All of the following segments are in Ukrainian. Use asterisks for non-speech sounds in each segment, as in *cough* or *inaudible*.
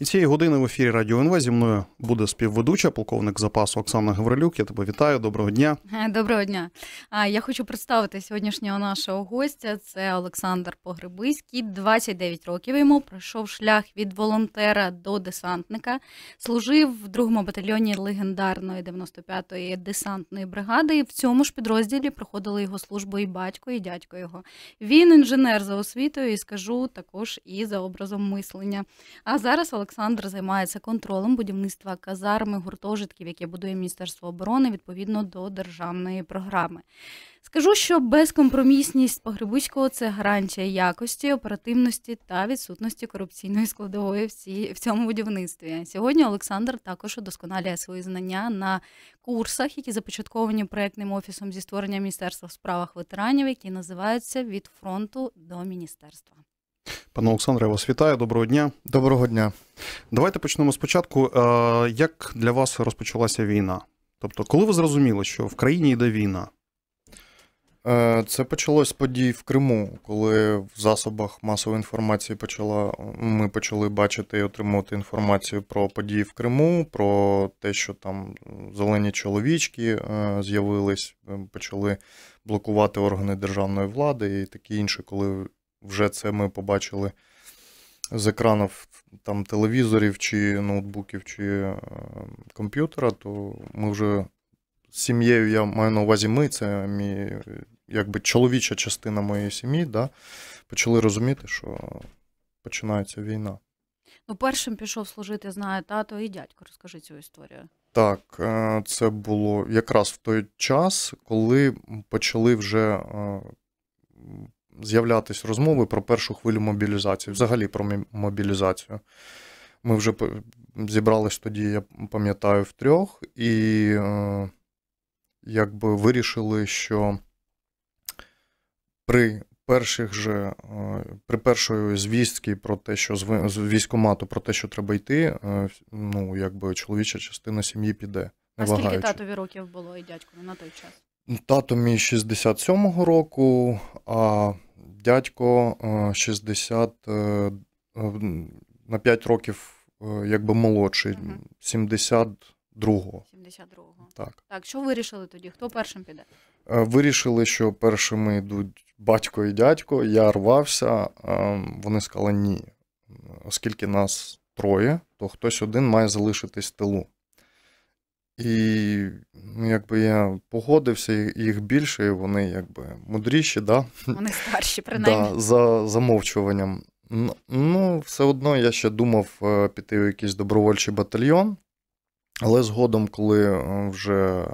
І цієї години в ефірі Радіо НВ зі мною буде співведуча, полковник запасу Оксана Гаврилюк. Я тебе вітаю. Доброго дня. Е, доброго дня. А Я хочу представити сьогоднішнього нашого гостя. Це Олександр Погребиський, 29 років. Йому пройшов шлях від волонтера до десантника. Служив в другому батальйоні легендарної 95-ї десантної бригади. І В цьому ж підрозділі проходили його службу і батько, і дядько його. Він інженер за освітою і скажу також і за образом мислення. А зараз Олександр. Олександр займається контролем будівництва казарми, гуртожитків, яке будує міністерство оборони відповідно до державної програми. Скажу, що безкомпромісність Погребуського це гарантія якості, оперативності та відсутності корупційної складової в цьому будівництві. Сьогодні Олександр також удосконалює свої знання на курсах, які започатковані проектним офісом зі створення міністерства в справах ветеранів, які називаються від фронту до міністерства. Пане Олександре, я вас вітаю. Доброго дня. Доброго дня. Давайте почнемо спочатку. Е, як для вас розпочалася війна? Тобто, коли ви зрозуміли, що в країні йде війна? Е, це почалось з подій в Криму, коли в засобах масової інформації почала ми почали бачити і отримувати інформацію про події в Криму, про те, що там зелені чоловічки е, з'явились, почали блокувати органи державної влади і таке інше, коли вже це ми побачили з екранів там телевізорів, чи ноутбуків, чи е, комп'ютера, то ми вже з сім'єю я маю на увазі ми, це мій якби чоловіча частина моєї сім'ї, да, почали розуміти, що починається війна. Ну, першим пішов служити, знаю, тато і дядько. Розкажи цю історію. Так, е, це було якраз в той час, коли почали вже е, З'являтися розмови про першу хвилю мобілізації, взагалі про мобілізацію. Ми вже зібрались тоді, я пам'ятаю, в трьох, і е, якби вирішили, що при перших же, е, при першої звістки про те, що з, з військомату про те, що треба йти, е, ну якби чоловіча частина сім'ї піде. А скільки вагаючи. татові років було і дядькові на той час? Ну, тато мій 67-го року, а дядько 60 е, е, е, на 5 років, якби молодший, 72-го. 72-го. Так. Так, що вирішили тоді? Хто першим піде? Вирішили, що першими йдуть батько і дядько. Я рвався. Вони сказали ні. Оскільки нас троє, то хтось один має залишитись в тилу. І ну, якби я погодився, їх більше, і вони якби мудріші, да? Вони старші, *laughs* принаймні. Да, За замовчуванням. Ну, все одно я ще думав е, піти в якийсь добровольчий батальйон, але згодом, коли е, вже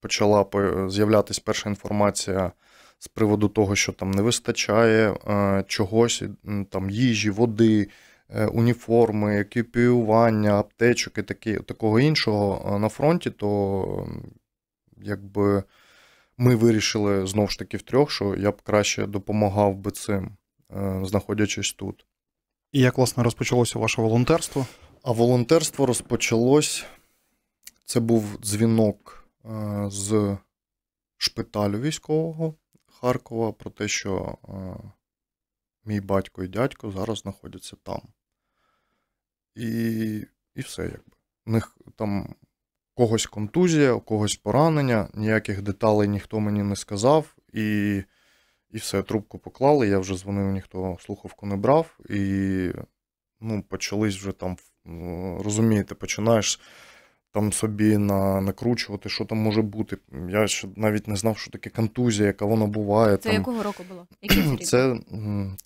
почала з'являтися перша інформація з приводу того, що там не вистачає е, чогось, там їжі, води. Е, уніформи, екіпіювання, аптечок і такі, такого іншого е, на фронті, то якби ми вирішили знову ж таки втрьох, що я б краще допомагав би цим, е, знаходячись тут. І як, власне, розпочалося ваше волонтерство? А волонтерство розпочалось. Це був дзвінок з шпиталю військового Харкова про те, що мій батько і дядько зараз знаходяться там і і все якби. У них там когось контузія, у когось поранення, ніяких деталей ніхто мені не сказав, і і все, трубку поклали. Я вже дзвонив, ніхто слухавку не брав, і ну, почались вже там, ну, розумієте, починаєш. Там собі на, накручувати, що там може бути. Я ще навіть не знав, що таке контузія, яка вона буває. Це там... якого року було? Який це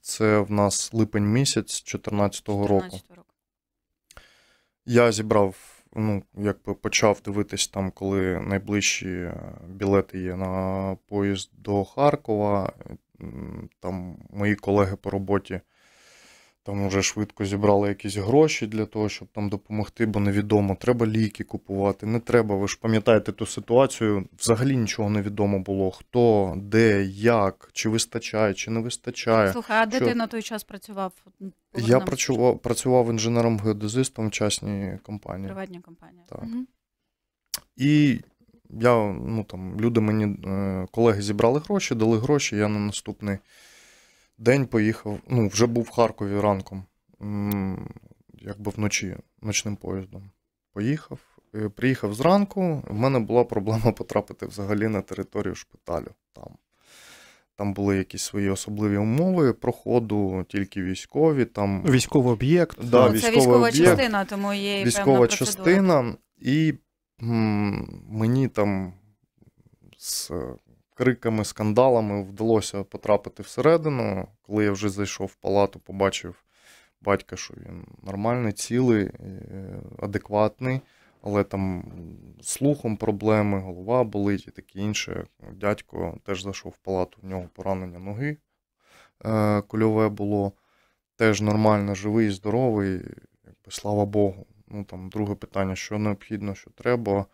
це в нас липень місяць 2014 року. року. Я зібрав, ну, якби почав дивитись там, коли найближчі е, білети є на поїзд до Харкова. Там мої колеги по роботі там вже швидко зібрали якісь гроші для того, щоб там допомогти, бо невідомо. Треба ліки купувати, не треба. Ви ж пам'ятаєте ту ситуацію? Взагалі нічого не відомо було. Хто, де, як, чи вистачає, чи не вистачає. Слухай, а де що... ти на той час працював? Я працював працював інженером-геодезистом в частній компанії. Приватній компанії. Так. Угу. І я, ну там, люди мені, е, колеги зібрали гроші, дали гроші, я на наступний. День поїхав, ну, вже був в Харкові ранком, якби вночі ночним поїздом. Поїхав, е, приїхав зранку. В мене була проблема потрапити взагалі на територію шпиталю. Там Там були якісь свої особливі умови проходу, тільки військові. там... Військовий об'єкт. Да, ну, Це військова частина, тому є і військова певна частина. І м мені там з криками, скандалами вдалося потрапити всередину. Коли я вже зайшов в палату, побачив батька, що він нормальний, цілий, е, адекватний, але там слухом проблеми, голова болить і таке інше. Дядько теж зайшов в палату, в нього поранення ноги е, кульове було. Теж нормально, живий, здоровий, якби слава Богу. Ну там друге питання: що необхідно, що треба.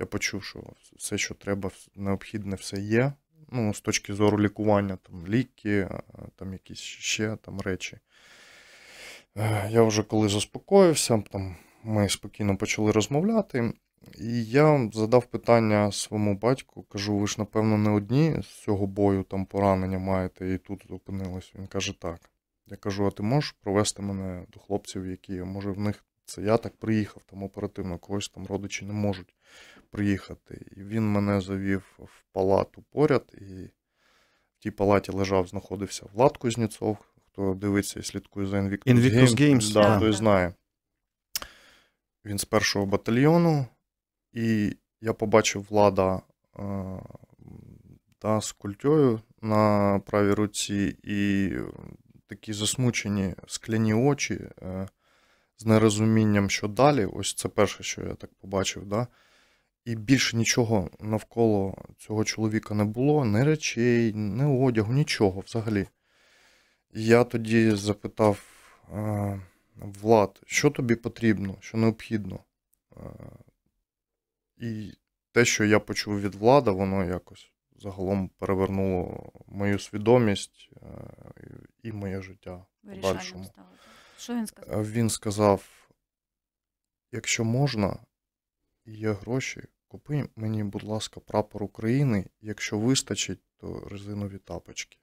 Я почув, що все, що треба, необхідне, все є. Ну, з точки зору лікування, там ліки, там якісь ще там речі. Я вже коли заспокоївся, там ми спокійно почали розмовляти. І я задав питання своєму батьку, кажу: ви ж, напевно, не одні з цього бою там поранення маєте, і тут опинилось. Він каже, так. Я кажу: а ти можеш провести мене до хлопців, які, може, в них це я так приїхав, там оперативно, когось там родичі не можуть приїхати. І він мене завів в палату поряд, і в тій палаті лежав, знаходився Влад Кузнєцов, хто дивиться і слідкує за Invictus, Invictus Games, Games да, той знає. Він з першого батальйону, і я побачив влада та е, з культьою на правій руці, і такі засмучені скляні очі е, з нерозумінням, що далі. Ось це перше, що я так побачив. Да? І більше нічого навколо цього чоловіка не було, ні речей, ні одягу, нічого взагалі. Я тоді запитав е, Влад, що тобі потрібно, що необхідно. Е, і те, що я почув від влада, воно якось загалом перевернуло мою свідомість е, і моє життя в Що Він сказав? Він сказав: якщо можна, і є гроші. Купи мені, будь ласка, прапор України. Якщо вистачить, то резинові тапочки.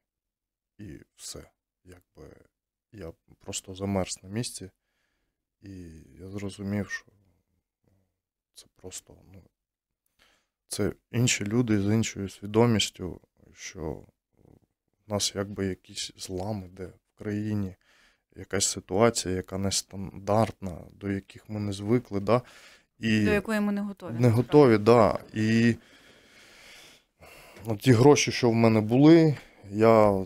І все. Якби Я просто замерз на місці, і я зрозумів, що це просто ну, це інші люди з іншою свідомістю, що в нас якби якісь злами, де в країні якась ситуація, яка нестандартна, до яких ми не звикли. Да? І До якої ми не готові. Не готові, так. Да. І ну, ті гроші, що в мене були, я е,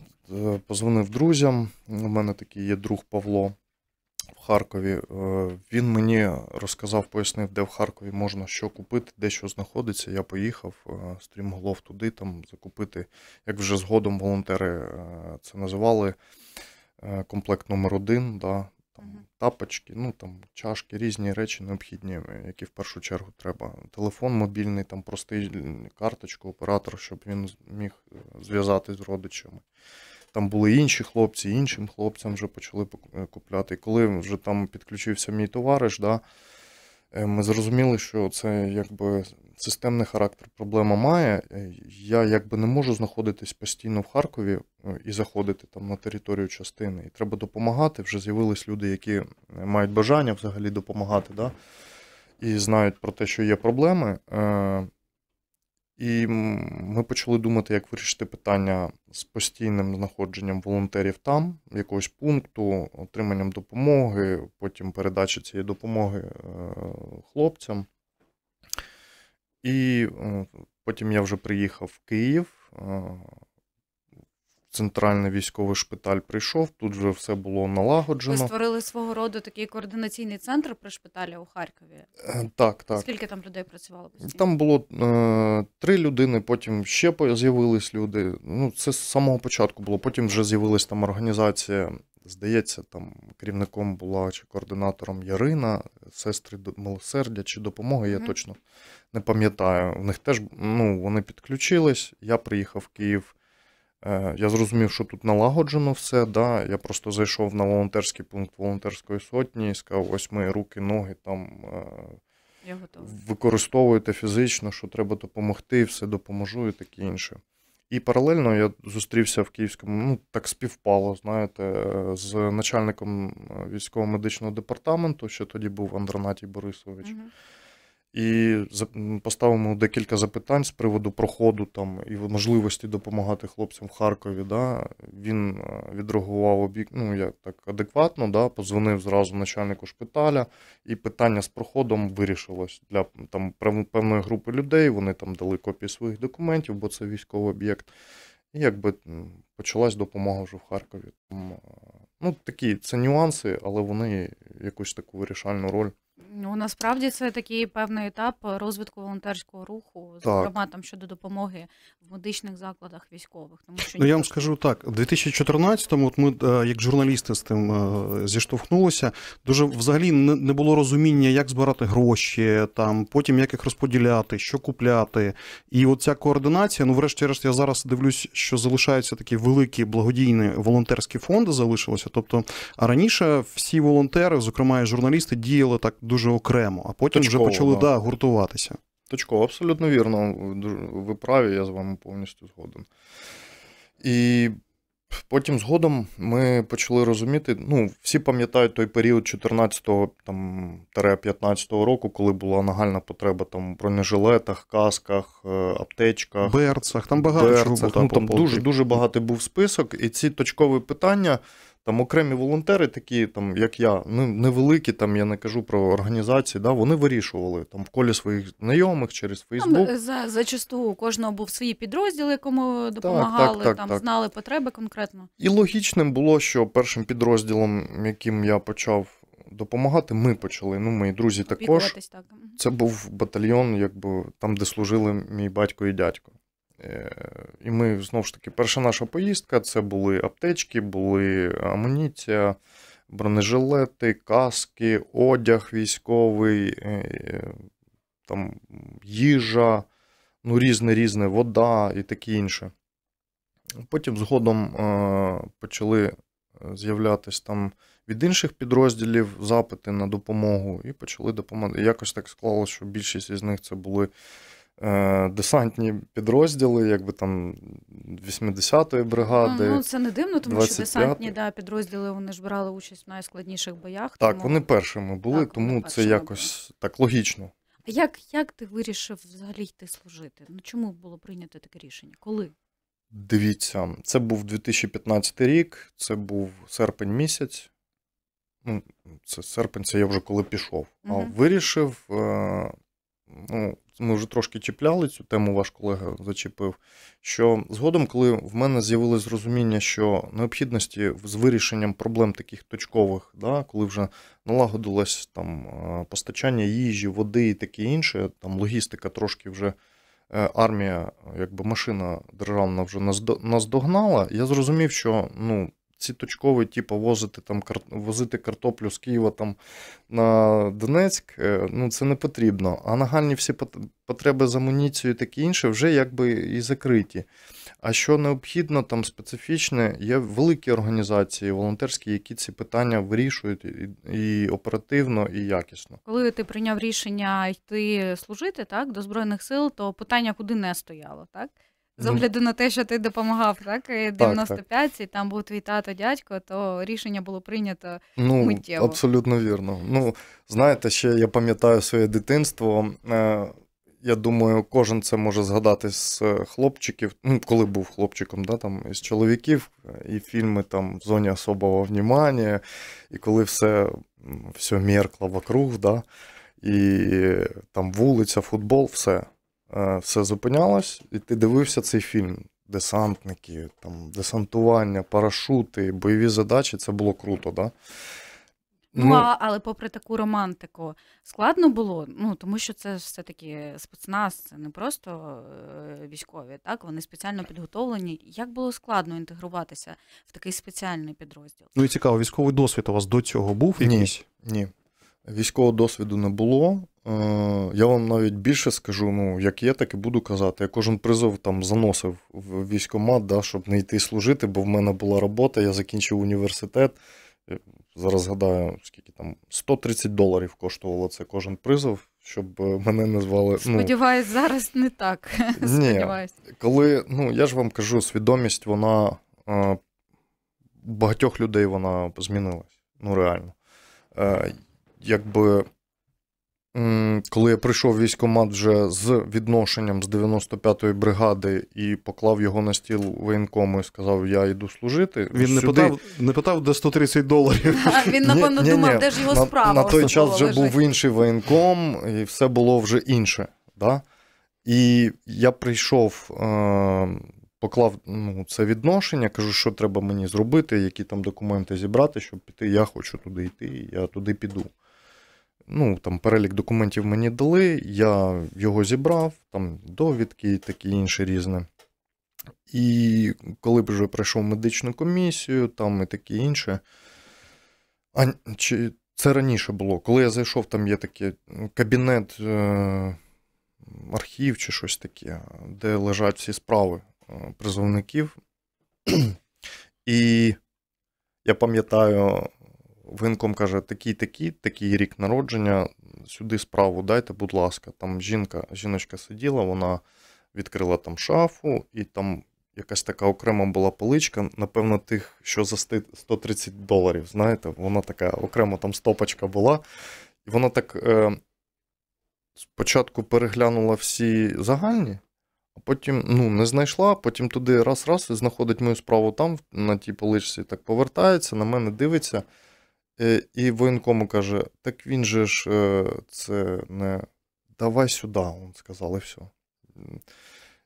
позвонив друзям. У мене такий є друг Павло в Харкові. Е, він мені розказав, пояснив, де в Харкові можна що купити, де що знаходиться. Я поїхав, е, стрімголов туди, там закупити, як вже згодом волонтери це називали. Комплект номер один, да, там тапочки, ну там чашки, різні речі необхідні, які в першу чергу треба. Телефон мобільний, там простий карточку, оператор, щоб він міг е, зв'язати з родичами. Там були інші хлопці, іншим хлопцям вже почали е, купляти. коли вже там підключився мій товариш, да, Е, ми зрозуміли, що це якби системний характер проблема має. Е, я якби не можу знаходитись постійно в Харкові е, і заходити там на територію частини. І треба допомагати. Вже з'явились люди, які мають бажання взагалі допомагати, да? і знають про те, що є проблеми. І ми почали думати, як вирішити питання з постійним знаходженням волонтерів там, якогось пункту, отриманням допомоги, потім передачі цієї допомоги е, хлопцям. І е, потім я вже приїхав в Київ. Е, центральний військовий шпиталь прийшов, тут вже все було налагоджено. Ви створили свого роду такий координаційний центр при шпиталі у Харкові. Е, так, так. Скільки там людей працювало? Постійно? Там було е, три людини, потім ще з'явились люди. Ну, Це з самого початку було. Потім вже з'явилась там організація, здається, там керівником була чи координатором Ярина, сестри милосердя чи допомоги, я mm -hmm. точно не пам'ятаю. В них теж ну, вони підключились. Я приїхав в Київ. Е, я зрозумів, що тут налагоджено все. Да? Я просто зайшов на волонтерський пункт волонтерської сотні і сказав, ось мої руки, ноги там е, Я використовуйте фізично, що треба допомогти, все допоможу і таке інше. І паралельно я зустрівся в Київському, ну так співпало, знаєте, з начальником е, військово-медичного департаменту, що тоді був Андронатій Борисович. Угу. І поставимо декілька запитань з приводу проходу там і можливості допомагати хлопцям в Харкові. Да? Він е, відреагував обік, ну як так адекватно, да? позвонив зразу начальнику шпиталя, і питання з проходом вирішилось для там певної групи людей. Вони там дали копії своїх документів, бо це військовий об'єкт. І якби почалась допомога вже в Харкові. Е, ну такі це нюанси, але вони якусь таку вирішальну роль Ну насправді це такий певний етап розвитку волонтерського руху, зокрема там щодо допомоги в медичних закладах військових. Тому що ну, я вам скажу так: у 2014-му от ми е, як журналісти з тим е, зіштовхнулися. Дуже взагалі не було розуміння, як збирати гроші, там потім як їх розподіляти, що купляти. І оця координація. Ну, врешті-решт, я зараз дивлюсь, що залишаються такі великі благодійні волонтерські фонди. Залишилося. Тобто, а раніше всі волонтери, зокрема і журналісти, діяли так дуже окремо, а потім Точково, вже почали да. да. гуртуватися. Точково, абсолютно вірно. Ви праві, я з вами повністю згоден. І потім згодом ми почали розуміти. Ну, всі пам'ятають той період 14-15 року, коли була нагальна потреба там бронежилетах, касках, е, аптечках, берцах. Там багато берцах, чого було. Ну, там дуже, дуже багатий був список, і ці точкові питання. Там окремі волонтери, такі там, як я, ну невеликі, там я не кажу про організації, да, вони вирішували там в колі своїх знайомих через Фейсбук. за зачасту у кожного був свій підрозділ, якому допомагали, так, так, там так, знали потреби конкретно. І логічним було, що першим підрозділом, яким я почав допомагати, ми почали. Ну, мої друзі також. Це був батальйон, якби там, де служили мій батько і дядько. Е, і ми знову ж таки, перша наша поїздка це були аптечки, були амуніція, бронежилети, каски, одяг військовий, е, там їжа, ну різне-різне вода і таке інше. Потім згодом е, почали з'являтися там від інших підрозділів запити на допомогу і почали допомагати. Якось так склалося, що більшість із них це були. Е, десантні підрозділи, якби там 80-ї бригади. Ну, це не дивно, тому що десантні да, підрозділи вони ж брали участь в найскладніших боях. Так, тому... вони першими були, так, тому це якось були. так логічно. А як як ти вирішив взагалі йти служити? Ну чому було прийнято таке рішення? Коли? Дивіться, це був 2015 рік, це був серпень місяць. Ну, це серпень, це я вже коли пішов. Угу. А вирішив. Е, ну, ми вже трошки чіпляли цю тему, ваш колега зачепив. Що згодом, коли в мене з'явилось зрозуміння, що необхідності з вирішенням проблем таких точкових, да, коли вже налагодилось там е, постачання їжі, води і таке інше, там логістика трошки вже. Е, армія, якби машина державна вже наздогнала, я зрозумів, що ну, ці точкові, типу возити там возити картоплю з Києва там на Донецьк, е, ну це не потрібно. А нагальні всі потреби з амуніцією таке інше вже якби і закриті. А що необхідно, там специфічне, є великі організації, волонтерські, які ці питання вирішують і оперативно, і якісно. Коли ти прийняв рішення йти служити так до збройних сил, то питання куди не стояло, так? З огляду на те, що ти допомагав, так? 95 так, так. і там був твій тато, дядько, то рішення було прийнято ну, миттєво. Абсолютно вірно. Ну, знаєте, ще я пам'ятаю своє дитинство. Е, я думаю, кожен це може згадати з е, хлопчиків, ну, коли був хлопчиком, да, там, із чоловіків, і фільми там в зоні особого внімання, і коли все все меркло вокруг, да, і там вулиця, футбол, все. Е, все зупинялось, і ти дивився цей фільм. Десантники, там, десантування, парашути, бойові задачі це було круто, да? Ну, ну а, але попри таку романтику, складно було, ну тому що це все-таки спецназ, це не просто е, військові, так вони спеціально підготовлені. Як було складно інтегруватися в такий спеціальний підрозділ? Ну і цікаво, військовий досвід у вас до цього був? Ні, Ні, Військового досвіду не було. Е, я вам навіть більше скажу, ну як є, так і буду казати. Я кожен призов там заносив в військомат, да, щоб не йти служити, бо в мене була робота, я закінчив університет. Е, зараз згадаю, скільки там 130 доларів коштувало це кожен призов, щоб е, мене не звали. Ну. Сподіваюсь, зараз не так. Ні, *laughs* Коли ну я ж вам кажу, свідомість вона багатьох людей вона змінилась. Ну реально якби. Коли я прийшов військкомат вже з відношенням з 95-ї бригади і поклав його на стіл воєнкому і сказав, я йду служити. Він не питав, не питав, де 130 доларів. *laughs* Він, напевно, думав, де ж його справа. На, той час вже був інший воєнком, і все було вже інше. І я прийшов, е, поклав ну, це відношення, кажу, що треба мені зробити, які там документи зібрати, щоб піти. Я хочу туди йти, я туди піду ну, там перелік документів мені дали, я його зібрав, там довідки і такі інші різне. І коли б вже пройшов медичну комісію, там і таке інше. А чи це раніше було? Коли я зайшов, там є такий кабінет, е, архів чи щось таке, де лежать всі справи е, призовників. *clears throat* І я пам'ятаю, Генком каже, такий, такий, такий рік народження, сюди справу дайте, будь ласка. Там жінка, жіночка сиділа, вона відкрила там шафу, і там якась така окрема була поличка, напевно, тих, що за 130 доларів. Знаєте, вона така окрема там стопочка була. І вона так е, спочатку переглянула всі загальні, а потім ну, не знайшла, потім туди раз-раз і знаходить мою справу там, на тій поличці, так повертається, на мене дивиться. Е, і воєнкому каже: так він же ж е, це не давай сюди, він сказав, і все.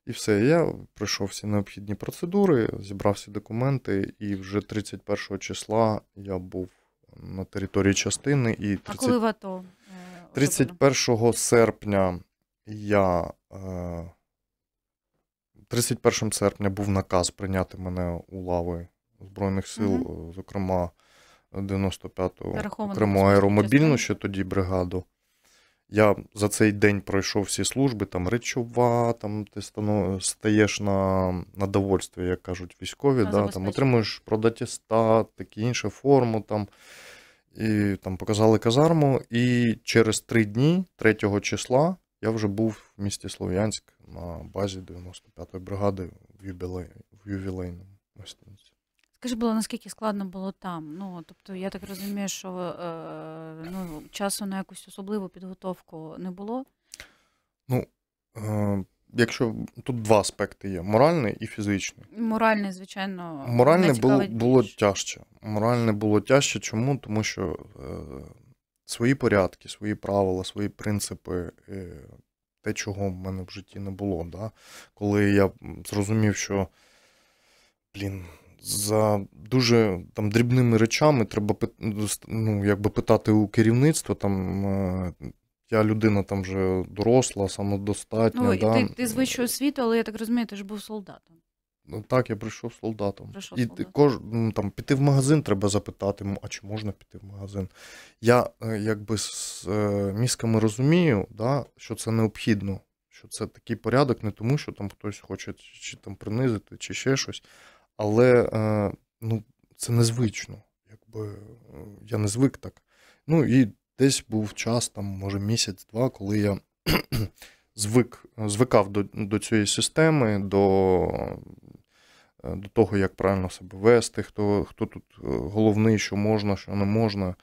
І все, я пройшов всі необхідні процедури, зібрав всі документи, і вже 31 числа я був на території частини. І 30... А коли в АТО? 31 е, серпня я. 31 серпня був наказ прийняти мене у лави Збройних сил, mm-hmm. зокрема. 95-го окрему аеромобільну, ще тоді бригаду. Я за цей день пройшов всі служби, там речова, там ти стану, стаєш на на довольство, як кажуть, військові, да, там отримуєш продатістат, такі інше, форму. там. І там показали казарму. І через три дні, 3 числа, я вже був в місті Слов'янськ на базі 95-ї бригади в ювілейному в ювілейному гостинці. Скажи, було, наскільки складно було там? Ну тобто, я так розумію, що е, ну, часу на якусь особливу підготовку не було? Ну, е, якщо тут два аспекти є: моральний і фізичний. Моральний, звичайно, моральне було було тяжче. Моральне було тяжче. Чому? Тому що е, свої порядки, свої правила, свої принципи. Е, те, чого в мене в житті не було. Да? Коли я зрозумів, що блін, за дуже там дрібними речами треба ну, якби питати у керівництва. там. Е, я людина там вже доросла, самодостатня. Ну, да. Ти ти з вищого світу, але я так розумію, ти ж був солдатом. Ну Так, я прийшов солдатом. Прийшов і кож, ну, там, піти в магазин треба запитати, а чи можна піти в магазин. Я е, якби з е, мізками розумію, да, що це необхідно, що це такий порядок, не тому, що там хтось хоче чи там принизити, чи ще щось, але е, ну, це незвично. Якби е, я не звик так. Ну і десь був час, там, може, місяць-два, коли я *clears throat* звик, звикав до до цієї системи, до е, до того, як правильно себе вести, хто хто тут головний, що можна, що не можна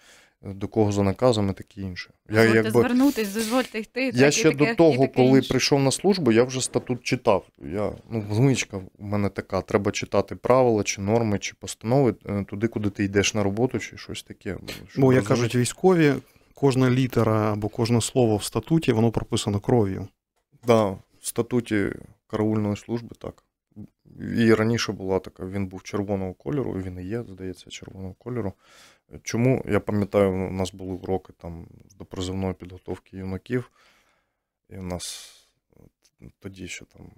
до кого за наказами, таке інше. Я, дозвольте якби, звернутись, дозвольте йти. Я так, ще таке, до того, коли інше. прийшов на службу, я вже статут читав. Я, ну, Звичка в мене така. Треба читати правила, чи норми, чи постанови е, туди, куди ти йдеш на роботу, чи щось таке. Бо, як кажуть, військові, кожна літера або кожне слово в статуті, воно прописано кров'ю. Так, да, в статуті караульної служби так. І раніше була така, він був червоного кольору, він і є, здається, червоного кольору. Чому я пам'ятаю, у нас були уроки там до призовної підготовки юнаків, і у нас е, тоді ще там,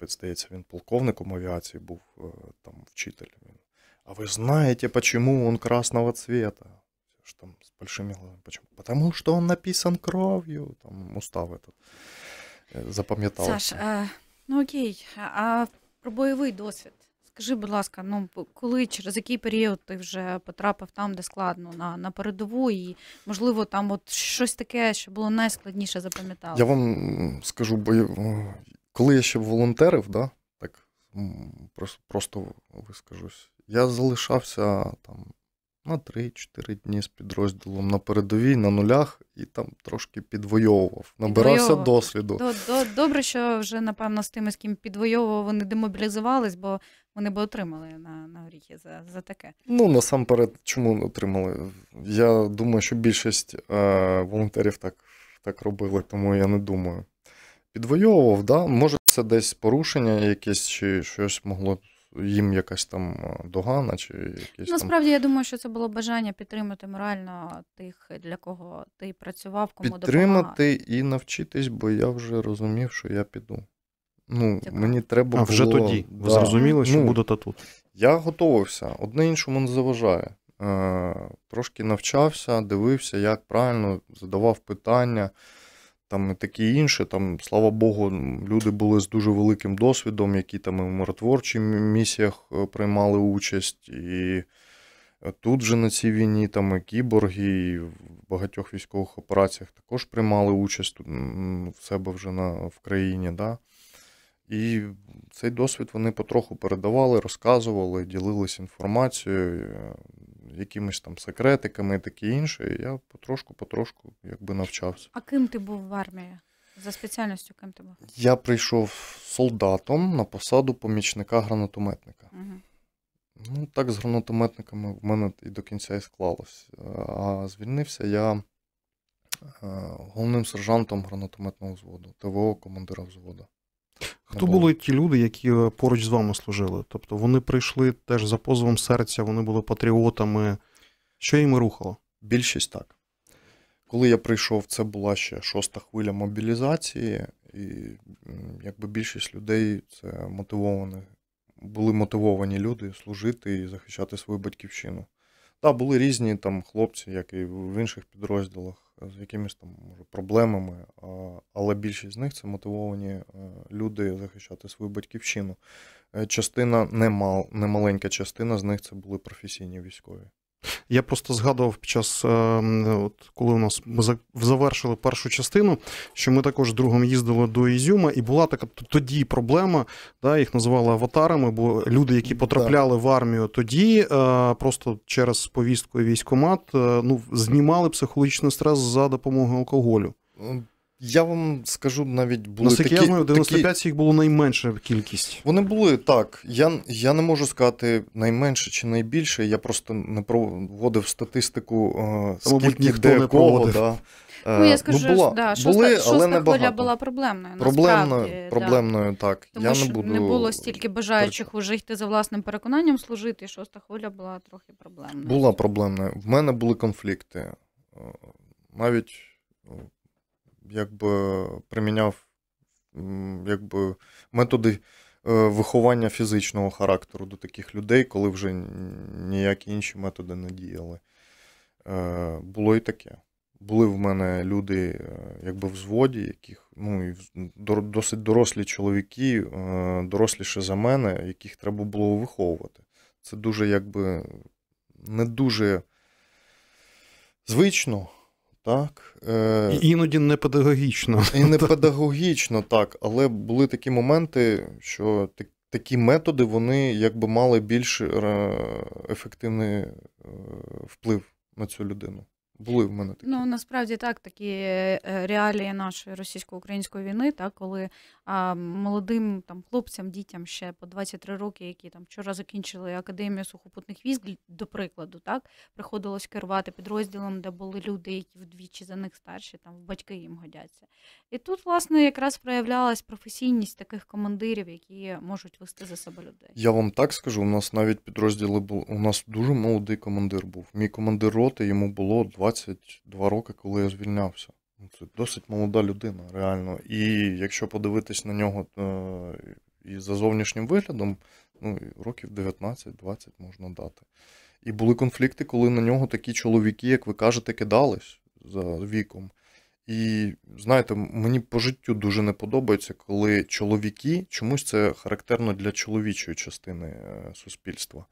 здається, він полковником авіації був е, там вчитель. Він, А ви знаєте, чому він красного цвета? Ж там з большими глазами. Почему? Потому что он написан кров'ю. Там устав этот. Е, запам'ятався. Саш, а, ну окей, а про бойовий досвід. Скажи, будь ласка, ну коли через який період ти вже потрапив там, де складно, на на передову, і можливо там от щось таке, що було найскладніше, запам'ятало? Я вам скажу, бо коли я ще волонтерив, да, так просто просто вискажусь, я залишався там на 3-4 дні з підрозділом на передовій, на нулях, і там трошки підвоював, набирався досвіду. Добре, що вже напевно з тими, з ким підвоював, вони демобілізувались, бо вони би отримали на на горіхи за за таке. Ну насамперед, чому отримали? Я думаю, що більшість е, волонтерів так так робили, тому я не думаю. Підвоював, да? може, це десь порушення, якесь чи щось могло їм якась там е, догана, чи якісь насправді. Там... Я думаю, що це було бажання підтримати морально тих, для кого ти працював, кому підтримати допомагав. і навчитись, бо я вже розумів, що я піду. Ну, Дякую. Мені треба. А було... вже тоді. Да. Ви зрозуміли, що ну, будете тут? Я готувався. Одне іншому не заважає. Е, Трошки навчався, дивився, як правильно, задавав питання там і таке інше. Там, слава Богу, люди були з дуже великим досвідом, які там і в миротворчих місіях е, приймали участь. І е, тут же на цій війні там і кіборги, і в багатьох військових операціях також приймали участь в себе вже на, в країні. Да? І цей досвід вони потроху передавали, розказували, ділилися інформацією, е, якимись там секретиками і таке інше. І я потрошку-потрошку якби навчався. А ким ти був в армії? За спеціальністю ким ти був? Я прийшов солдатом на посаду помічника-гранатометника. Угу. Ну, так з гранатометниками в мене і до кінця і склалось. А звільнився я е, головним сержантом гранатометного взводу, ТВО командира взводу. Хто були ті люди, які е, поруч з вами служили? Тобто вони прийшли теж за позовом серця, вони були патріотами. Що їм рухало? Більшість так. Коли я прийшов, це була ще шоста хвиля мобілізації, і якби більшість людей це мотивовані, були мотивовані люди служити і захищати свою батьківщину. Та були різні там хлопці, як і в інших підрозділах, з якимись там може, проблемами, але більшість з них це мотивовані е, люди захищати свою батьківщину. Е, частина немал, немаленька частина з них це були професійні військові. Я просто згадував під час, е, от коли у нас ми завершили першу частину, що ми також другом їздили до Ізюма, і була така тоді проблема. да, Їх називали аватарами, бо люди, які потрапляли в армію тоді, е, просто через повістку військкомат е, ну, знімали психологічний стрес за допомогою алкоголю. Я вам скажу навіть були. Наскільки такі, я знаю, 95 такі... їх було найменша кількість. Вони були так. Я я не можу сказати найменше чи найбільше. Я просто не проводив статистику, е, скільки Мабуть, ніхто де не кого, проводив. Да. Ну, я е, ну, скажу, ну, була, да, шоста, були, шоста але хвиля була проблемною. Проблемно, проблемною, да. так. Тому я що не, буду... не було стільки бажаючих так. уже йти за власним переконанням служити, і шоста хвиля була трохи проблемною. Була проблемною. В мене були конфлікти. Е, навіть якби приміняв якби, методи е, виховання фізичного характеру до таких людей, коли вже ніякі інші методи не діяли. Е, було і таке. Були в мене люди, е, якби в зводі, яких ну досить дорослі чоловіки, доросліше за мене, яких треба було виховувати. Це дуже якби не дуже звично. Так. Е... І Іноді не педагогічно. І не педагогічно, так. Але були такі моменти, що такі методи вони якби мали більш е, ефективний е, вплив на цю людину. Були в мене такі. Ну насправді так, такі е, реалії нашої російсько-української війни, так коли а, молодим там хлопцям, дітям ще по 23 роки, які там вчора закінчили академію сухопутних військ, до прикладу, так приходилось керувати підрозділом, де були люди, які вдвічі за них старші, там в батьки їм годяться. І тут, власне, якраз проявлялась професійність таких командирів, які можуть вести за себе людей. Я вам так скажу, у нас навіть підрозділи були. У нас дуже молодий командир був. Мій командир роти йому було 22 роки, коли я звільнявся. Ну, це досить молода людина, реально. І якщо подивитись на нього то е, і за зовнішнім виглядом, ну, років 19-20 можна дати. І були конфлікти, коли на нього такі чоловіки, як ви кажете, кидались за віком. І знаєте, мені по життю дуже не подобається, коли чоловіки, чомусь це характерно для чоловічої частини е, суспільства,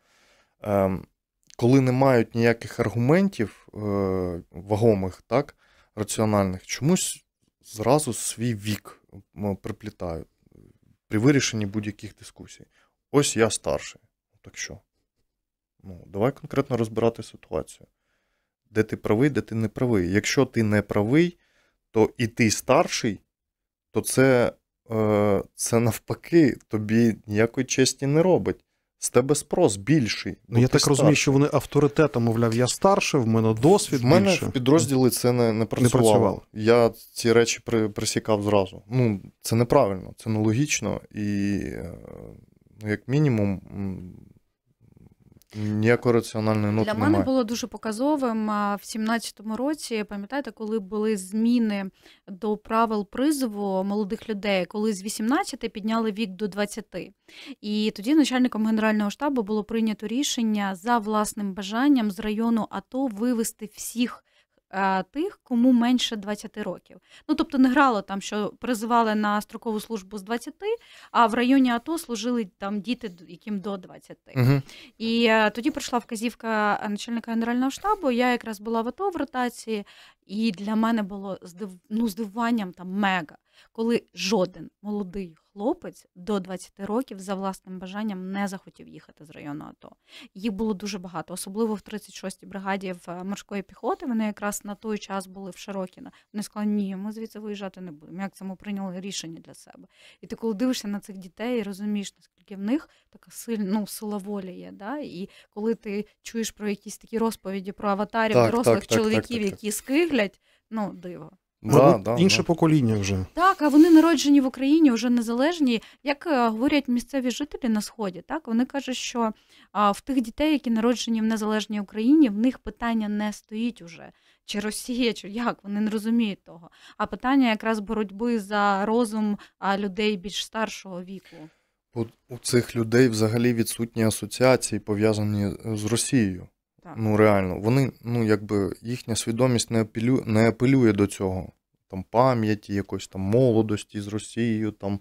ем, коли не мають ніяких аргументів е, вагомих, так раціональних чомусь зразу свій вік приплітаю при вирішенні будь-яких дискусій. Ось я старший. Так що? Ну, Давай конкретно розбирати ситуацію. Де ти правий, де ти не правий. Якщо ти не правий, то і ти старший, то це, е, це навпаки, тобі ніякої честі не робить з тебе спрос більший. Ну, Я так старший. розумію, що вони авторитетом, мовляв, я старше, в мене досвід. В мене більше. в підрозділі це не не працювало. не, працювало. Я ці речі при присікав зразу. Ну, Це неправильно, це нелогічно. І, е, ну, як мінімум, Ніякої раціональної ноти Для мене немає. було дуже показовим в 17-му році. Пам'ятаєте, коли були зміни до правил призову молодих людей, коли з 18 підняли вік до 20. І тоді начальником генерального штабу було прийнято рішення за власним бажанням з району АТО вивести всіх Е, тих, кому менше 20 років. Ну тобто не грало там, що призивали на строкову службу з 20, а в районі АТО служили там діти, яким до 20. Угу. І е, тоді прийшла вказівка начальника генерального штабу. Я якраз була в АТО в ротації, і для мене було здив... ну, здивуванням там мега коли жоден молодий хлопець до 20 років за власним бажанням не захотів їхати з району АТО. Їх було дуже багато, особливо в 36-й бригаді в е, морської піхоти. Вони якраз на той час були в Широкіна. Вони сказали, ні, ми звідси виїжджати не будемо. Як це ми прийняли рішення для себе? І ти, коли дивишся на цих дітей, і розумієш, наскільки в них така сильна ну, сила волі є. Да? І коли ти чуєш про якісь такі розповіді про аватарів, так, дорослих так, так, чоловіків, які скиглять, ну диво. Да, да, Інше да. покоління вже. Так, а вони народжені в Україні, вже незалежні. Як е, говорять місцеві жителі на Сході, так вони кажуть, що а, в тих дітей, які народжені в незалежній Україні, в них питання не стоїть уже. Чи Росія, чи як, вони не розуміють того. А питання якраз боротьби за розум людей більш старшого віку. У, у цих людей взагалі відсутні асоціації пов'язані з Росією. Так. Ну, реально, вони, ну, якби їхня свідомість не апелює, не апелює до цього. Там пам'яті, якоїсь там молодості з Росією, там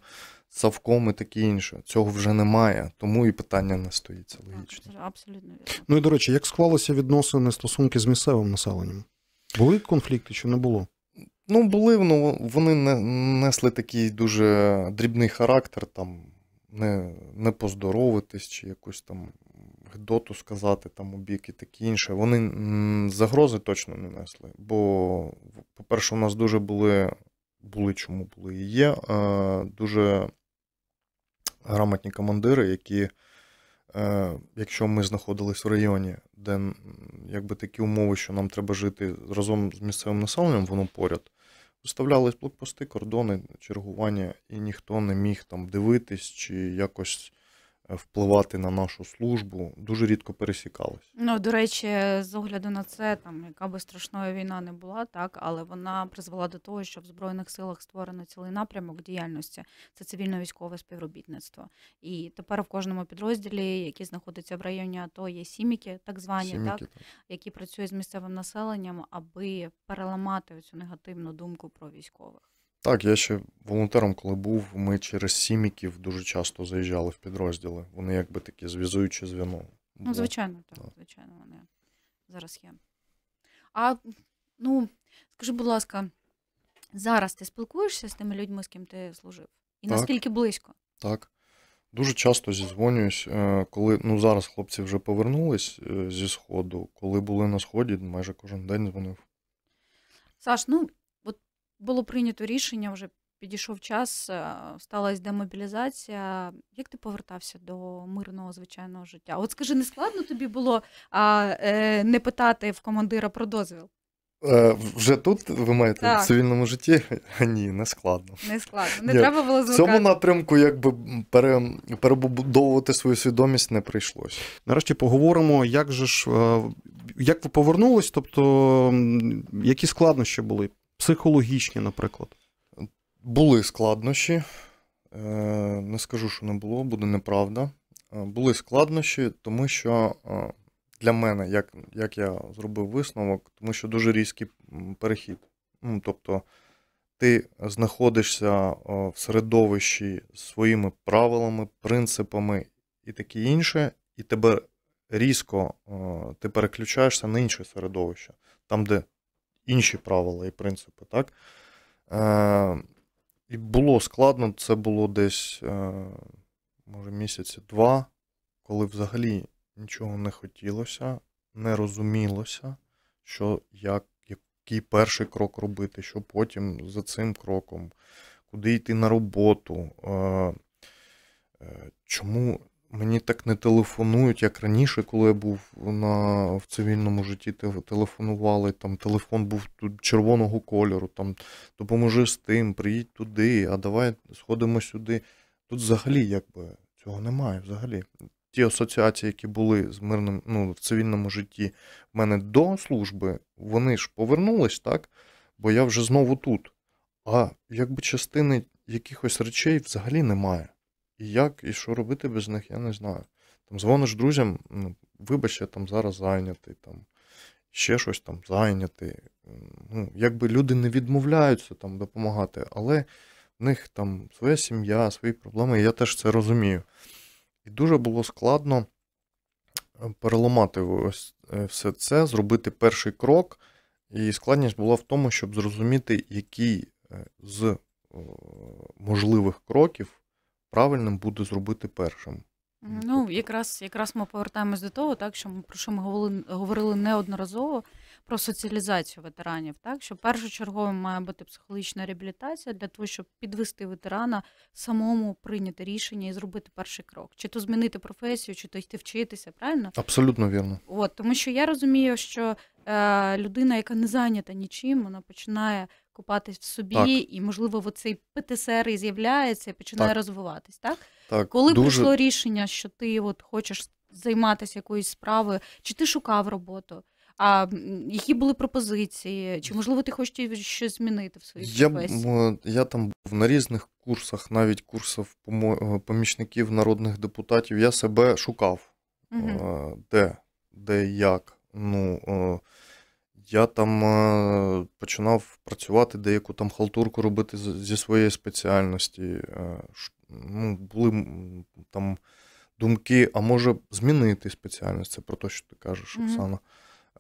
Савком і таке інше. Цього вже немає, тому і питання не стоїться логічно. Так, абсолютно вірно. Ну і до речі, як склалися відносини стосунки з місцевим населенням? Були конфлікти чи не було? Ну, були, ну вони не несли такий дуже дрібний характер, там не не поздоровитись чи якось там Доту сказати, там обік і таке інше, вони загрози точно не несли. Бо, по-перше, у нас дуже були, були чому були і є, дуже грамотні командири, які, е, якщо ми знаходились в районі, де якби такі умови, що нам треба жити разом з місцевим населенням, воно поряд. Виставлялись блокпости, кордони, чергування, і ніхто не міг там дивитись чи якось впливати на нашу службу, дуже рідко пересікалось. Ну до речі, з огляду на це, там яка би страшною війна не була, так але вона призвела до того, що в збройних силах створено цілий напрямок діяльності. Це цивільно-військове співробітництво. І тепер в кожному підрозділі, які знаходиться в районі, АТО, є сіміки, так звані, сіміки, так, так які працюють з місцевим населенням, аби переламати цю негативну думку про військових. Так, я ще волонтером, коли був, ми через сіміків дуже часто заїжджали в підрозділи. Вони якби такі зв'язуючі звіно. Ну, звичайно, так, да. звичайно, вони зараз є. А ну, скажи, будь ласка, зараз ти спілкуєшся з тими людьми, з ким ти служив? І так, наскільки близько? Так. Дуже часто зізвонююсь, е, коли ну зараз хлопці вже повернулись е, зі Сходу, коли були на Сході, майже кожен день дзвонив. Саш, ну було прийнято рішення, вже підійшов час, сталася демобілізація. Як ти повертався до мирного звичайного життя? От скажи, не складно тобі було а, е, не питати в командира про дозвіл? Е, вже тут ви маєте так. в цивільному житті? *laughs* Ні, не складно. Не складно. Не Ні. треба було звикати. В цьому напрямку, якби пере, перебудовувати свою свідомість не прийшлось. Нарешті поговоримо, як же ж е, як ви повернулись, тобто які складнощі були психологічні, наприклад? Були складнощі. Е, не скажу, що не було, буде неправда. Е, були складнощі, тому що е, для мене, як як я зробив висновок, тому що дуже різкий перехід. Ну, Тобто ти знаходишся в середовищі своїми правилами, принципами і таке інше, і тебе різко ти переключаєшся на інше середовище, там, де інші правила і принципи. так. Е, І було складно, це було десь, е, може, місяці два, коли взагалі нічого не хотілося, не розумілося, що як, який перший крок робити, що потім за цим кроком, куди йти на роботу. Е, е Чому Мені так не телефонують, як раніше, коли я був на, в цивільному житті, телефонували, там телефон був тут червоного кольору, там допоможи з тим, приїдь туди, а давай сходимо сюди. Тут взагалі якби цього немає. взагалі. Ті асоціації, які були з мирним, ну, в цивільному житті в мене до служби, вони ж повернулись, так? Бо я вже знову тут. А якби частини якихось речей взагалі немає. І як, і що робити без них, я не знаю. Там Дзвониш друзям, ну, вибач, я там зараз зайнятий, там, ще щось там зайнятий. Ну, Якби люди не відмовляються там допомагати, але в них там своя сім'я, свої проблеми, і я теж це розумію. І дуже було складно е, переламати ось е, все це, зробити перший крок. І складність була в тому, щоб зрозуміти, який е, з можливих кроків правильним буде зробити першим. Ну, ну тобто якраз якраз ми повертаємось до того, так що ми про що ми говорили, говорили неодноразово про соціалізацію ветеранів, так що першочерговим має бути психологічна реабілітація для того, щоб підвести ветерана самому прийняти рішення і зробити перший крок, чи то змінити професію, чи то йти вчитися, правильно? Абсолютно вірно. От тому, що я розумію, що е, людина, яка не зайнята нічим, вона починає купатись в собі, так. і, можливо, цей ПТСР і з'являється починає так. розвиватись. Так? так? Коли дуже... прийшло рішення, що ти от хочеш займатися якоюсь справою, чи ти шукав роботу? А які були пропозиції? Чи можливо ти хочеш щось змінити в своїй я, професії? Я там був на різних курсах, навіть курсів е, помічників народних депутатів. Я себе шукав угу. де, де як. Ну е, я там е, починав працювати, деяку там халтурку робити зі своєї спеціальності. Е, ну, Були там думки, а може змінити спеціальність? Це про те, що ти кажеш, Оксана.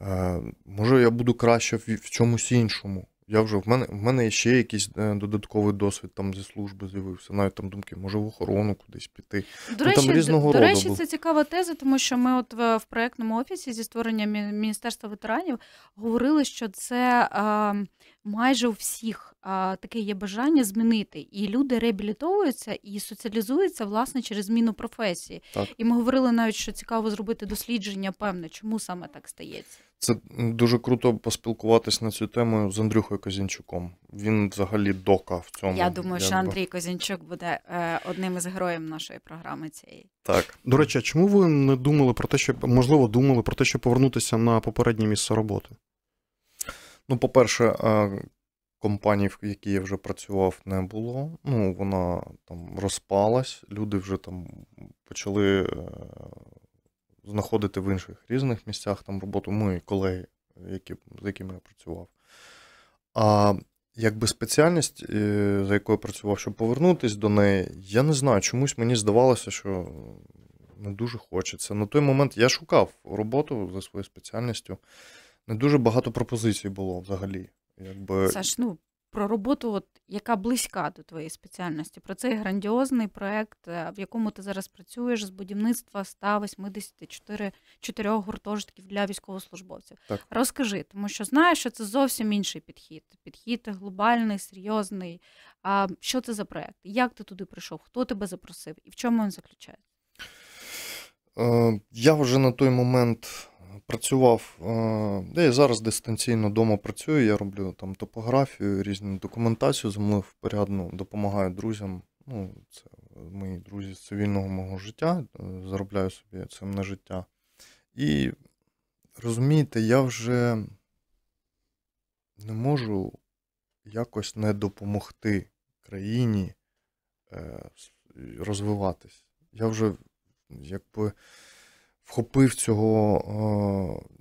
Mm-hmm. Може, я буду краще в чомусь іншому. Я вже в мене в мене ще якийсь е, додатковий досвід там зі служби з'явився. Навіть там думки, може в охорону кудись піти. До ну, речі, там різного до, роду до речі, це цікава теза, тому що ми, от в, е, в проектному офісі зі створення міністерства ветеранів, говорили, що це а, е, майже у всіх а, таке є бажання змінити, і люди реабілітовуються і соціалізуються власне через зміну професії. Так. І ми говорили навіть, що цікаво зробити дослідження, певне, чому саме так стається. Це дуже круто поспілкуватись на цю тему з Андрюхою Козінчуком. Він взагалі дока в цьому. Я думаю, що Андрій Козінчук буде е, одним із героїв нашої програми. Цієї так до речі, а чому ви не думали про те, що можливо думали про те, що повернутися на попереднє місце роботи? Ну, по-перше, е, компаній, в якій я вже працював, не було. Ну вона там розпалась. Люди вже там почали. Е, знаходити в інших різних місцях там роботу. Мої ну, колеги, які, з якими я працював. А якби спеціальність, е, за якою я працював, щоб повернутися до неї, я не знаю, чомусь мені здавалося, що не дуже хочеться. На той момент я шукав роботу за своєю спеціальністю. Не дуже багато пропозицій було взагалі. Якби... Саш, ну про роботу, от, яка близька до твоєї спеціальності, про цей грандіозний проєкт, е, в якому ти зараз працюєш з будівництва 184 гуртожитків для військовослужбовців. Так. Розкажи, тому що знаю, що це зовсім інший підхід. Підхід глобальний, серйозний. А що це за проєкт? Як ти туди прийшов? Хто тебе запросив і в чому він заключається? Е, я вже на той момент працював, е, де я зараз дистанційно вдома працюю, я роблю там топографію, різну документацію замовив порядну, допомагаю друзям. Ну, Це мої друзі з цивільного мого життя, е, заробляю собі цим на життя. І розумієте, я вже не можу якось не допомогти країні е, розвиватись. Я вже якби вхопив цього. Е,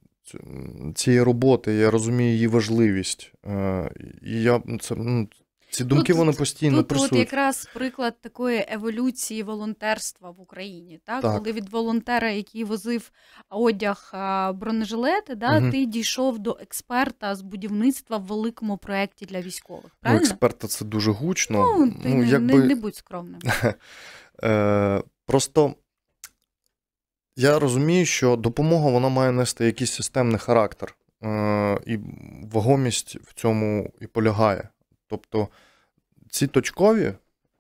цієї роботи, я розумію її важливість. Е, і я ну, це ну, ці думки тут, вони постійно тут, присутні. Тут якраз приклад такої еволюції волонтерства в Україні, так? так. коли від волонтера, який возив одяг бронежилети, да, угу. ти дійшов до експерта з будівництва в великому проєкті для військових. Ну, правильно? Ну, експерта це дуже гучно. Ну, ти ну, якби... не, не будь скромним. *laughs* Е, просто я розумію, що допомога вона має нести якийсь системний характер, е, і вагомість в цьому і полягає. Тобто ці точкові,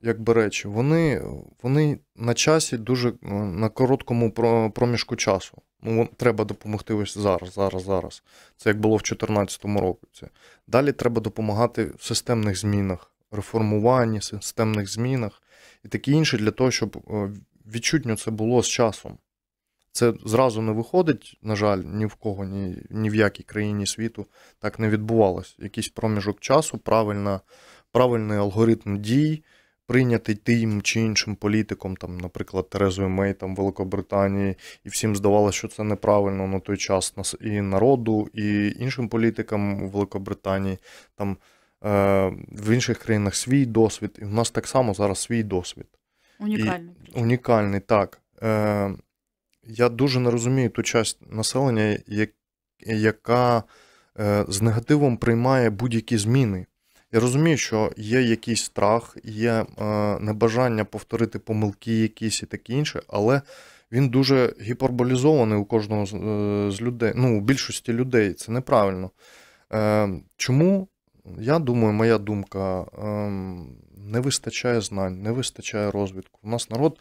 якби речі, вони вони на часі дуже е, на короткому проміжку часу. Ну, Треба допомогти ось зараз, зараз, зараз. Це як було в 2014 році. Далі треба допомагати в системних змінах, реформуванні, системних змінах і таке інше для того, щоб е, відчутньо це було з часом. Це зразу не виходить, на жаль, ні в кого, ні ні в якій країні світу так не відбувалось. Якийсь проміжок часу, правильна, правильний алгоритм дій, прийнятий тим чи іншим політиком, там, наприклад, Терезою Мей там, Великобританії, і всім здавалося, що це неправильно на той час і народу, і іншим політикам у Великобританії. там, е, В інших країнах свій досвід. І в нас так само зараз свій досвід. Унікальний. І, унікальний, так. Е, я дуже не розумію ту часть населення, яка е, з негативом приймає будь-які зміни. Я розумію, що є якийсь страх, є е, небажання повторити помилки, якісь і таке інше, але він дуже гіперболізований у кожного з е, людей, ну, у більшості людей, це неправильно. Чому, я думаю, моя думка, не вистачає знань, не вистачає розвитку. У нас народ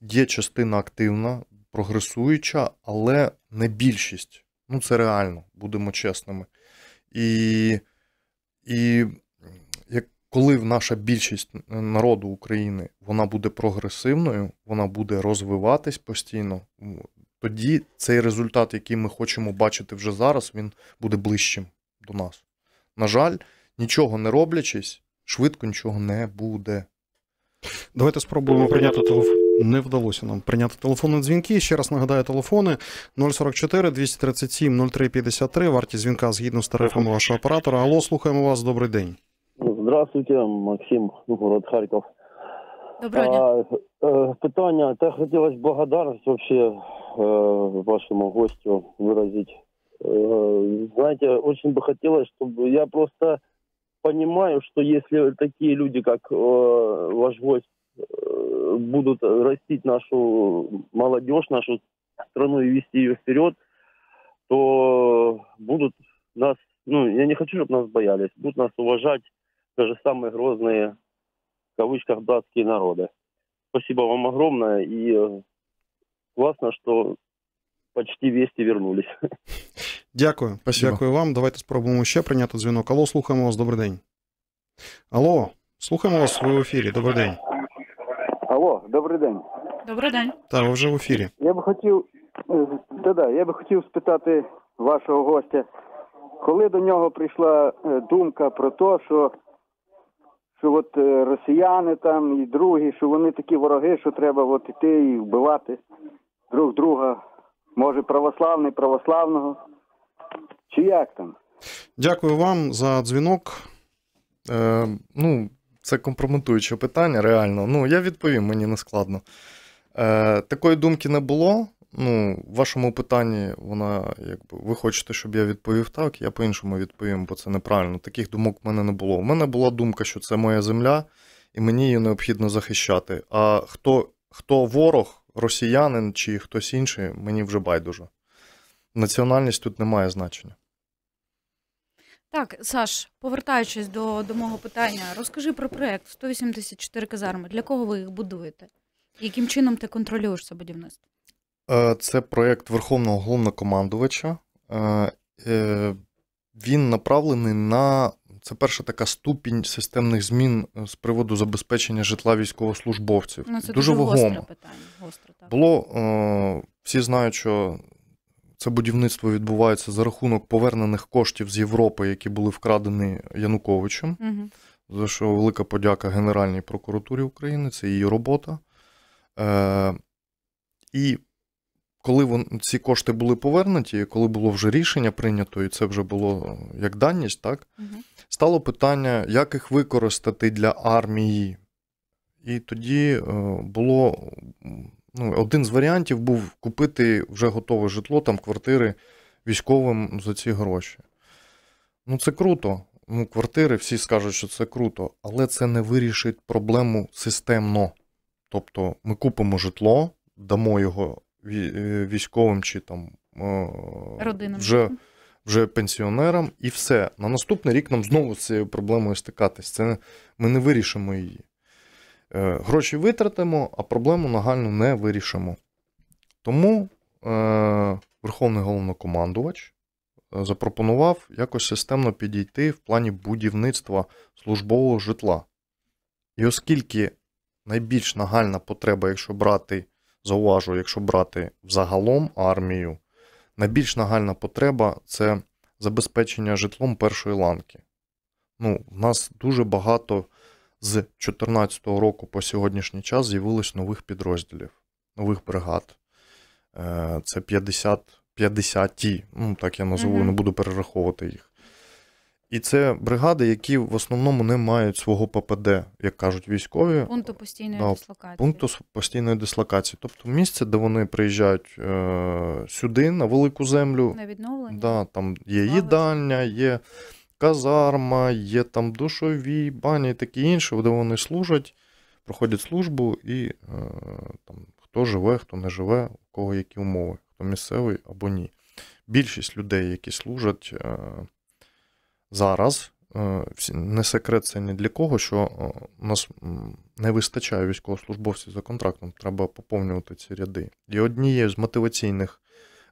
є частина активна, прогресуюча, але не більшість. Ну, це реально, будемо чесними. І і як, коли наша більшість народу України вона буде прогресивною, вона буде розвиватись постійно, тоді цей результат, який ми хочемо бачити вже зараз, він буде ближчим до нас. На жаль, нічого не роблячись, швидко нічого не буде. Давайте спробуємо прийняти телефон не вдалося нам прийняти телефонні дзвінки. Ще раз нагадаю телефони 044 237 0353. Вартість дзвінка згідно з тарифом вашого оператора. Алло, слухаємо вас. Добрий день. Здравствуйте, Максим, город Харків. Доброго дня. Е, питання. Та хотілося б благодарність вообще е, вашему гостю выразить. Е, Знаете, очень бы хотелось, чтобы я просто понимаю, что если такие люди, как ваш гость, будут растить нашу молодежь, нашу страну и вести ее вперед, то будут нас, ну, я не хочу, чтобы нас боялись, будут нас уважать даже самые грозные, в кавычках, датские народы. Спасибо вам огромное, и э, классно, что почти вести вернулись. Дякую. Спасибо. Дякую вам. Давайте спробуємо ще прийняти звонок. Алло, слухаємо вас. добрый день. Алло, слухаємо вас. Ви в эфире добрый день. Алло, добрий день. Добрий день. Так, ви вже в ефірі. Я би хотів е, та-да, я би хотів спитати вашого гостя, коли до нього прийшла е, думка про те, що що от е, росіяни там і другі, що вони такі вороги, що треба от іти і вбивати друг друга, може православний, православного. Чи як там? Дякую вам за дзвінок. Е, ну, це компрометуюче питання, реально. Ну, я відповім, мені не складно. Е, Такої думки не було. Ну, В вашому питанні вона, якби ви хочете, щоб я відповів так, я по-іншому відповім, бо це неправильно. Таких думок в мене не було. У мене була думка, що це моя земля, і мені її необхідно захищати. А хто, хто ворог, росіянин чи хтось інший, мені вже байдуже. Національність тут не має значення. Так, Саш, повертаючись до до мого питання, розкажи про проект 184 казарми. Для кого ви їх будуєте? Яким чином ти контролюєш це будівництво? Е, це проєкт Верховного головнокомандувача. Е, е, він направлений на це перша така ступінь системних змін з приводу забезпечення житла військовослужбовців. Ну, це Дуже, дуже вагомо. Питання. Гостро, так. Було всі знають, що це будівництво відбувається за рахунок повернених коштів з Європи, які були вкрадені Януковичем. Угу. За що велика подяка Генеральній прокуратурі України, це її робота. Е, І коли вон, ці кошти були повернуті, коли було вже рішення прийнято, і це вже було е, як даність, так угу. стало питання, як їх використати для армії. І тоді е, було Ну, Один з варіантів був купити вже готове житло, там квартири військовим за ці гроші. Ну, це круто. Ну, Квартири всі скажуть, що це круто, але це не вирішить проблему системно. Тобто ми купимо житло, дамо його е, військовим чи там е, Родинам. вже вже пенсіонерам, і все. На наступний рік нам знову з цією проблемою стикатись. Це Ми не вирішимо її. Е, гроші витратимо, а проблему нагальну не вирішимо. Тому е, Верховний головнокомандувач е, запропонував якось системно підійти в плані будівництва службового житла. І оскільки найбільш нагальна потреба, якщо брати, зауважу, якщо брати взагалом армію, найбільш нагальна потреба це забезпечення житлом першої ланки. Ну, В нас дуже багато з 2014 року по сьогоднішній час з'явилось нових підрозділів, нових бригад. Е, це 50, 50 ті, ну так я назву, mm-hmm. не буду перераховувати їх. І це бригади, які в основному не мають свого ППД, як кажуть військові. Пункту постійної да, дислокації. Пункту постійної дислокації. Тобто місце, де вони приїжджають е- сюди, на велику землю. На відновлення. Да, Там є їдальня, є казарма, є там душові, бані і таке інше, де вони служать, проходять службу і е, там, хто живе, хто не живе, у кого які умови, хто місцевий або ні. Більшість людей, які служать е, зараз, е, не секрет це ні для кого, що е, у нас не вистачає військовослужбовців за контрактом, треба поповнювати ці ряди. І однією з мотиваційних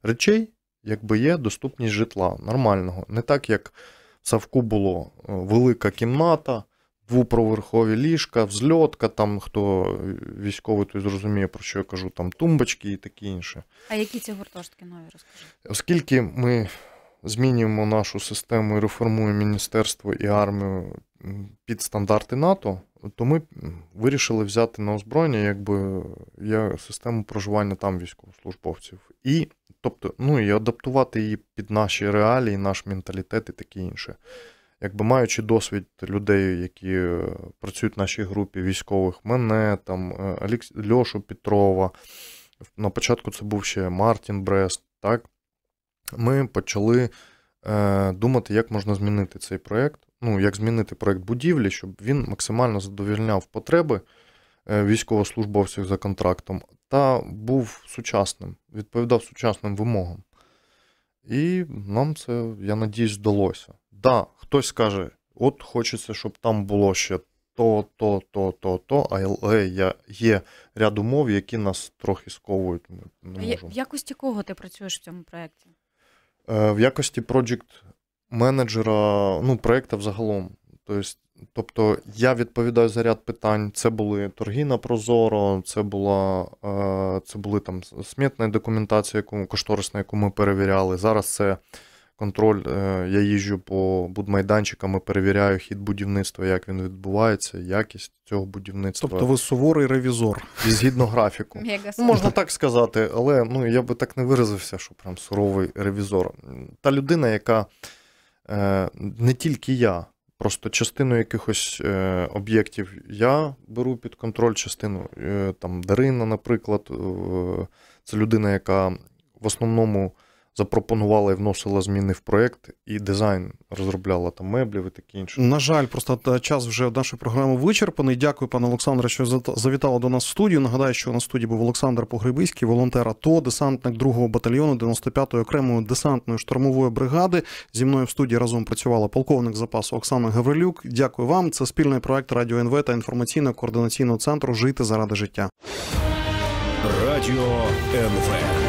речей. Якби є доступність житла нормального. Не так, як Савку було е, велика кімната, двоповерхові ліжка, взльотка, там хто е, військовий, той зрозуміє, про що я кажу, там тумбочки і таке інше. А які ці гуртожитки нові розкажи? Оскільки ми змінюємо нашу систему і реформуємо міністерство і армію під стандарти НАТО, то ми вирішили взяти на озброєння якби, систему проживання там військовослужбовців. І тобто, ну і адаптувати її під наші реалії, наш менталітет і таке інше. Якби маючи досвід людей, які е, працюють в нашій групі військових, мене там е, Льошу Петрова, на початку це був ще Мартін Брест, так, ми почали е, думати, як можна змінити цей проєкт, ну, як змінити проєкт будівлі, щоб він максимально задовільняв потреби е, військовослужбовців за контрактом, та був сучасним, відповідав сучасним вимогам. І нам це, я надіюсь, вдалося. Да, хтось скаже, от хочеться, щоб там було ще то, то, то, то, то, але є ряд умов, які нас трохи сковують. Не можу. В якості кого ти працюєш в цьому проєкті? Е, в якості проджект-менеджера, ну, проєкта взагалом Тобто, тобто я відповідаю за ряд питань. Це були торги на Прозоро, це була е, це були там смітна документація, яку кошторисна, яку ми перевіряли. Зараз це контроль. Е, я їжджу по будмайданчикам і перевіряю хід будівництва, як він відбувається, якість цього будівництва. Тобто ви суворий ревізор. І згідно графіку. *laughs* Ну, можна так сказати, але ну, я би так не виразився, що прям суровий ревізор. Та людина, яка е, не тільки я. Просто частину якихось е, об'єктів я беру під контроль, частину е, там Дарина, наприклад, е, це людина, яка в основному запропонувала і вносила зміни в проект, і дизайн розробляла там меблів і таке інше. На жаль, просто час вже нашої програми вичерпаний. Дякую, пане Олександре, що завітали до нас в студію. Нагадаю, що на студії був Олександр Погребиський, волонтер АТО, десантник 2-го батальйону 95-ї окремої десантної штурмової бригади. Зі мною в студії разом працювала полковник запасу Оксана Гаврилюк. Дякую вам. Це спільний проект Радіо НВ та інформаційно координаційного центру Жити заради життя. Радіо НВ.